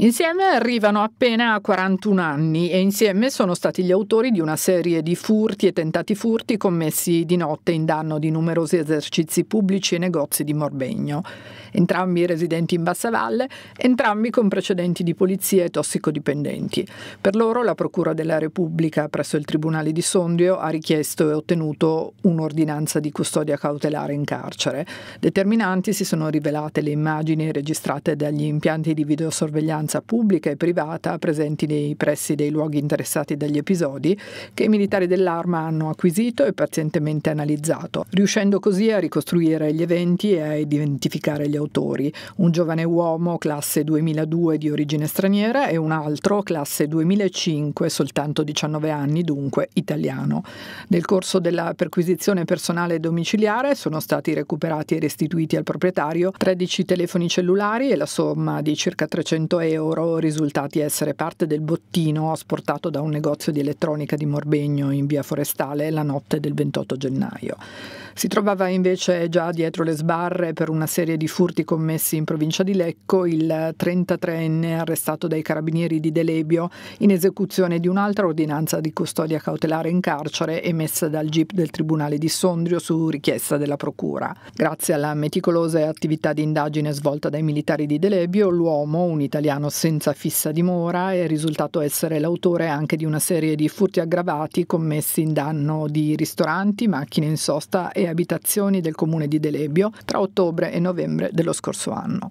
Insieme arrivano appena a 41 anni e insieme sono stati gli autori di una serie di furti e tentati furti commessi di notte in danno di numerosi esercizi pubblici e negozi di Morbegno. Entrambi residenti in Bassavalle, entrambi con precedenti di polizia e tossicodipendenti. Per loro la Procura della Repubblica presso il Tribunale di Sondrio ha richiesto e ottenuto un'ordinanza di custodia cautelare in carcere. Determinanti si sono rivelate le immagini registrate dagli impianti di videosorveglianza vigilanza pubblica e privata presenti nei pressi dei luoghi interessati dagli episodi che i militari dell'arma hanno acquisito e pazientemente analizzato, riuscendo così a ricostruire gli eventi e a identificare gli autori, un giovane uomo classe 2002 di origine straniera e un altro classe 2005, soltanto 19 anni dunque, italiano. Nel corso della perquisizione personale domiciliare sono stati recuperati e restituiti al proprietario 13 telefoni cellulari e la somma di circa 300 euro euro risultati essere parte del bottino asportato da un negozio di elettronica di Morbegno in via Forestale la notte del 28 gennaio. Si trovava invece già dietro le sbarre per una serie di furti commessi in provincia di Lecco il 33enne arrestato dai carabinieri di Delebio in esecuzione di un'altra ordinanza di custodia cautelare in carcere emessa dal GIP del Tribunale di Sondrio su richiesta della Procura. Grazie alla meticolosa attività di indagine svolta dai militari di Delebio, l'uomo, un italiano italiano senza fissa dimora è risultato essere l'autore anche di una serie di furti aggravati commessi in danno di ristoranti, macchine in sosta e abitazioni del comune di Delebio tra ottobre e novembre dello scorso anno.